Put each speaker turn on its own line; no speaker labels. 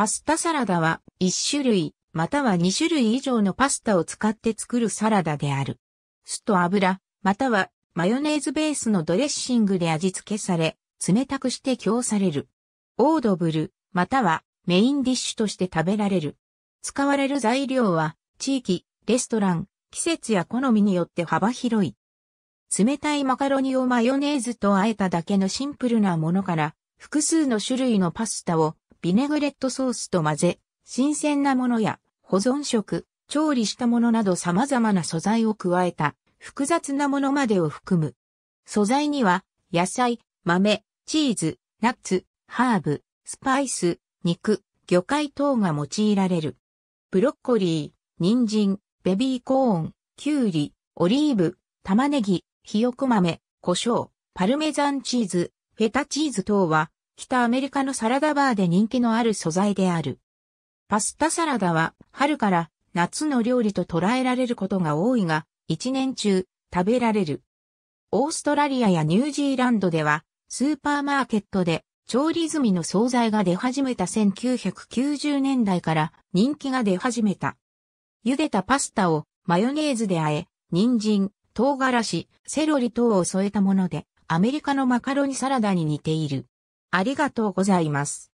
パス
タサラダは1種類または2種類以上のパスタを使って作るサラダである。酢と油またはマヨネーズベースのドレッシングで味付けされ、冷たくして供される。オードブルまたはメインディッシュとして食べられる。使われる材料は地域、レストラン、季節や好みによって幅広い。冷たいマカロニをマヨネーズと和えただけのシンプルなものから、複数の種類のパスタをビネグレットソースと混ぜ、新鮮なものや保存食、調理したものなど様々な素材を加えた複雑なものまでを含む。素材には野菜、豆、チーズ、ナッツ、ハーブ、スパイス、肉、魚介等が用いられる。ブロッコリー、人参、ベビーコーン、キュウリ、オリーブ、玉ねぎ、ひよこ豆、胡椒、パルメザンチーズ、フェタチーズ等は北アメリカのサラダバーで人気のある素材である。パスタサラダは春から夏の料理と捉えられることが多いが、一年中食べられる。オーストラリアやニュージーランドでは、スーパーマーケットで調理済みの惣菜が出始めた1990年代から人気が出始めた。茹でたパスタをマヨネーズで和え、人参、唐辛子、セロリ等を添えたもので、アメリカのマカロニサラダに似ている。ありがとうございます。